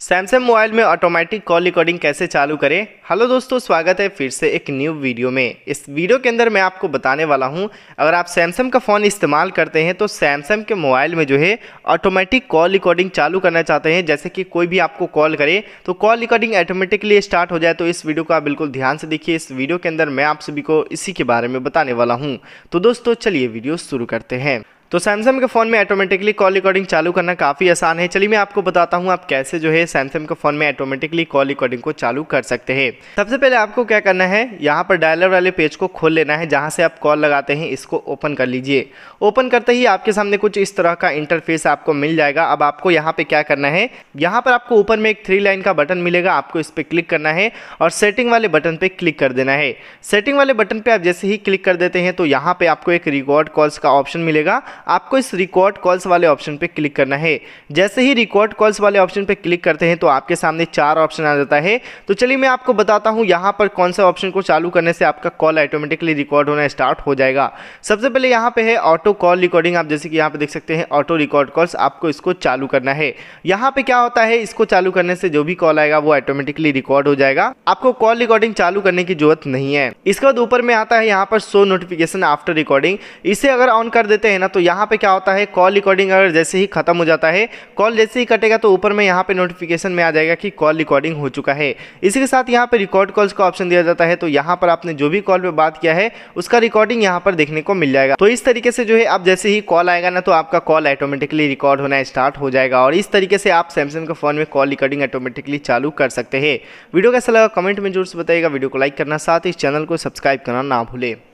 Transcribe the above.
Samsung mobile में automatic call recording कैसे चालू करें हेलो दोस्तों स्वागत है फिर से एक न्यू वीडियो में इस वीडियो के अंदर मैं आपको बताने वाला हूं अगर आप सैमसंग का फ़ोन इस्तेमाल करते हैं तो सैमसंग के मोबाइल में जो है ऑटोमेटिक कॉल रिकॉर्डिंग चालू करना चाहते हैं जैसे कि कोई भी आपको कॉल करे तो कॉल रिकॉर्डिंग ऑटोमेटिकली स्टार्ट हो जाए तो इस वीडियो को आप बिल्कुल ध्यान से देखिए इस वीडियो के अंदर मैं आप सभी को इसी के बारे में बताने वाला हूँ तो दोस्तों चलिए वीडियो शुरू करते हैं तो सैमसंग के फ़ोन में ऑटोमेटिकली कॉल रिकॉर्डिंग चालू करना काफ़ी आसान है चलिए मैं आपको बताता हूँ आप कैसे जो है सैमसंग के फ़ोन में ऑटोमेटिकली कॉल रिकॉर्डिंग को चालू कर सकते हैं सबसे पहले आपको क्या करना है यहाँ पर डायलर वाले पेज को खोल लेना है जहाँ से आप कॉल लगाते हैं इसको ओपन कर लीजिए ओपन करते ही आपके सामने कुछ इस तरह का इंटरफेस आपको मिल जाएगा अब आपको यहाँ पर क्या करना है यहाँ पर आपको ऊपर में एक थ्री लाइन का बटन मिलेगा आपको इस पर क्लिक करना है और सेटिंग वाले बटन पर क्लिक कर देना है सेटिंग वाले बटन पर आप जैसे ही क्लिक कर देते हैं तो यहाँ पर आपको एक रिकॉर्ड कॉल्स का ऑप्शन मिलेगा आपको इस रिकॉर्ड कॉल्स वाले ऑप्शन पर क्लिक करना है जैसे ही रिकॉर्ड कॉल्स वाले ऑप्शन पर क्लिक करते हैं तो आपके सामने चार ऑप्शन आ जाता है तो चलिए मैं आपको बताता हूँ यहाँ पर कौन सा ऑप्शन को चालू करने से आपका कॉल ऑटोमेटिकली रिकॉर्ड होना स्टार्ट हो जाएगा सबसे पहले यहाँ पे है ऑटो कॉल रिकॉर्डिंग आप जैसे कि यहाँ पे देख सकते हैं ऑटो रिकॉर्ड कॉल्स आपको इसको चालू करना है यहाँ पे क्या होता है इसको चालू करने से जो भी कॉल आएगा वो ऑटोमेटिकली रिकॉर्ड हो जाएगा आपको कॉल रिकॉर्डिंग चालू करने की जरूरत नहीं है इसके बाद ऊपर में आता है यहाँ पर शो नोटिफिकेशन आफ्टर रिकॉर्डिंग इसे अगर ऑन कर देते हैं ना तो यहाँ यहाँ पे क्या होता है कॉल रिकॉर्डिंग अगर जैसे ही खत्म हो जाता है कॉल जैसे ही कटेगा तो ऊपर में यहाँ पे नोटिफिकेशन में आ जाएगा कि कॉल रिकॉर्डिंग हो चुका है इसी के साथ यहाँ पे रिकॉर्ड कॉल्स का ऑप्शन दिया जाता है तो यहाँ पर आपने जो भी कॉल पर बात किया है उसका रिकॉर्डिंग यहाँ पर देखने को मिल जाएगा तो इस तरीके से जो है आप जैसे ही कॉल आएगा ना तो आपका कॉल ऑटोमेटिकली रिकॉर्ड होना स्टार्ट हो जाएगा और इस तरीके से आप सैमसंग के फोन में कॉल रिकॉर्डिंग ऑटोमेटिकली चालू कर सकते हैं वीडियो कैसा लगा कमेंट में जरूर से बताइएगा वीडियो को लाइक करना साथ ही इस चैनल को सब्सक्राइब करना ना भूलें